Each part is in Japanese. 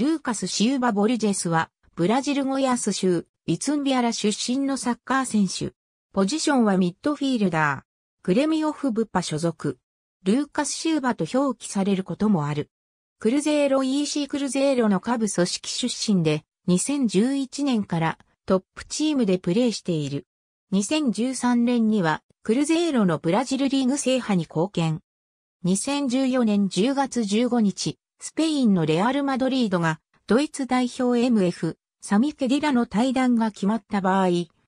ルーカス・シウバ・ボルジェスは、ブラジルゴヤス州、イツンビアラ出身のサッカー選手。ポジションはミッドフィールダー。クレミオフブッパ所属。ルーカス・シウバと表記されることもある。クルゼーロ EC クルゼーロの下部組織出身で、2011年からトップチームでプレーしている。2013年にはクルゼーロのブラジルリーグ制覇に貢献。2014年10月15日、スペインのレアル・マドリードが、ドイツ代表 MF、サミ・ケディラの対談が決まった場合、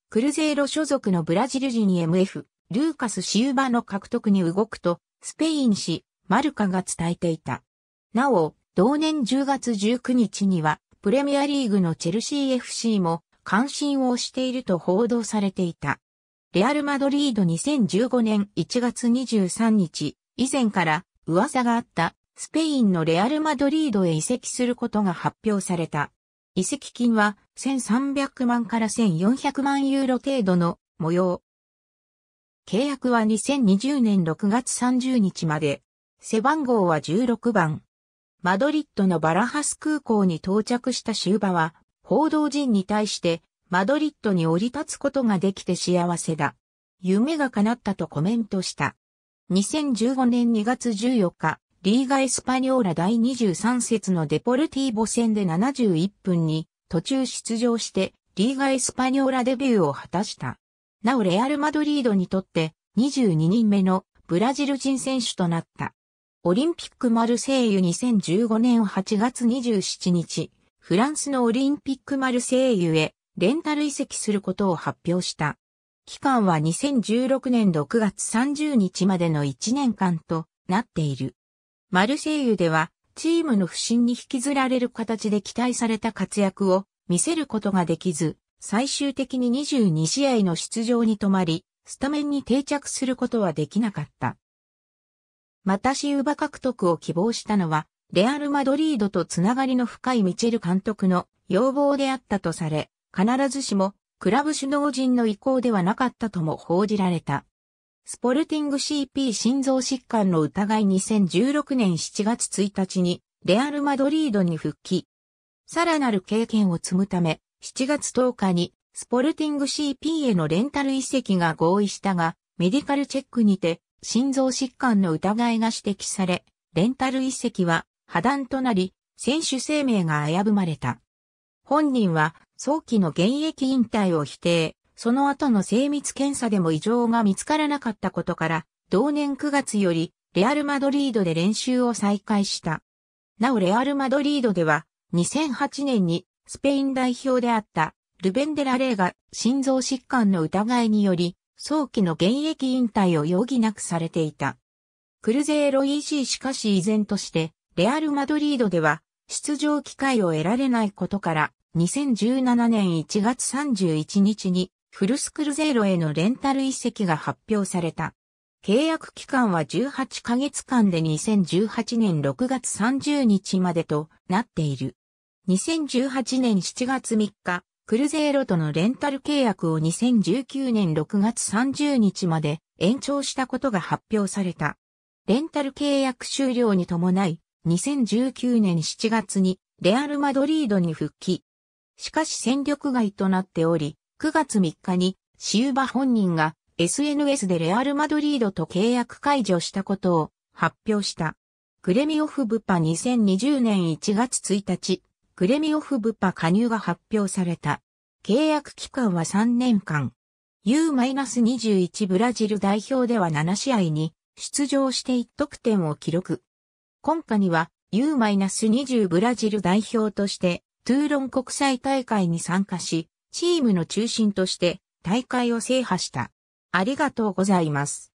クルゼーロ所属のブラジル人 MF、ルーカス・シウバの獲得に動くと、スペイン紙、マルカが伝えていた。なお、同年10月19日には、プレミアリーグのチェルシー FC も関心をしていると報道されていた。レアル・マドリード2015年1月23日、以前から噂があったスペインのレアル・マドリードへ移籍することが発表された。移籍金は1300万から1400万ユーロ程度の模様。契約は2020年6月30日まで。背番号は16番。マドリッドのバラハス空港に到着したシューバは、報道陣に対して、マドリッドに降り立つことができて幸せだ。夢が叶ったとコメントした。2015年2月14日、リーガ・エスパニョーラ第23節のデポルティーボ戦で71分に途中出場してリーガ・エスパニョーラデビューを果たした。なおレアル・マドリードにとって22人目のブラジル人選手となった。オリンピックマルセイユ2015年8月27日、フランスのオリンピックマルセイユへレンタル移籍することを発表した。期間は2016年6月30日までの1年間となっている。マルセイユでは、チームの不振に引きずられる形で期待された活躍を見せることができず、最終的に22試合の出場に止まり、スタメンに定着することはできなかった。またシウバ獲得を希望したのは、レアル・マドリードとつながりの深いミチェル監督の要望であったとされ、必ずしもクラブ首脳陣の意向ではなかったとも報じられた。スポルティング CP 心臓疾患の疑い2016年7月1日にレアル・マドリードに復帰。さらなる経験を積むため、7月10日にスポルティング CP へのレンタル移籍が合意したが、メディカルチェックにて心臓疾患の疑いが指摘され、レンタル移籍は破断となり、選手生命が危ぶまれた。本人は早期の現役引退を否定。その後の精密検査でも異常が見つからなかったことから、同年9月より、レアル・マドリードで練習を再開した。なおレアル・マドリードでは、2008年にスペイン代表であったルベンデラ・レイが心臓疾患の疑いにより、早期の現役引退を余儀なくされていた。クルゼーロ EC しかし依然として、レアル・マドリードでは出場機会を得られないことから、2017年1月31日にフルスクルゼーロへのレンタル移籍が発表された。契約期間は18ヶ月間で2018年6月30日までとなっている。2018年7月3日、クルゼーロとのレンタル契約を2019年6月30日まで延長したことが発表された。レンタル契約終了に伴い、2019年7月にレアル・マドリードに復帰。しかし戦力外となっており、9月3日にシウバ本人が SNS でレアル・マドリードと契約解除したことを発表した。グレミオフ・ブパ2020年1月1日、グレミオフ・ブパ加入が発表された。契約期間は3年間。U-21 ブラジル代表では7試合に出場して1得点を記録。今夏には U-20 ブラジル代表としてトゥーロン国際大会に参加し、チームの中心として大会を制覇した。ありがとうございます。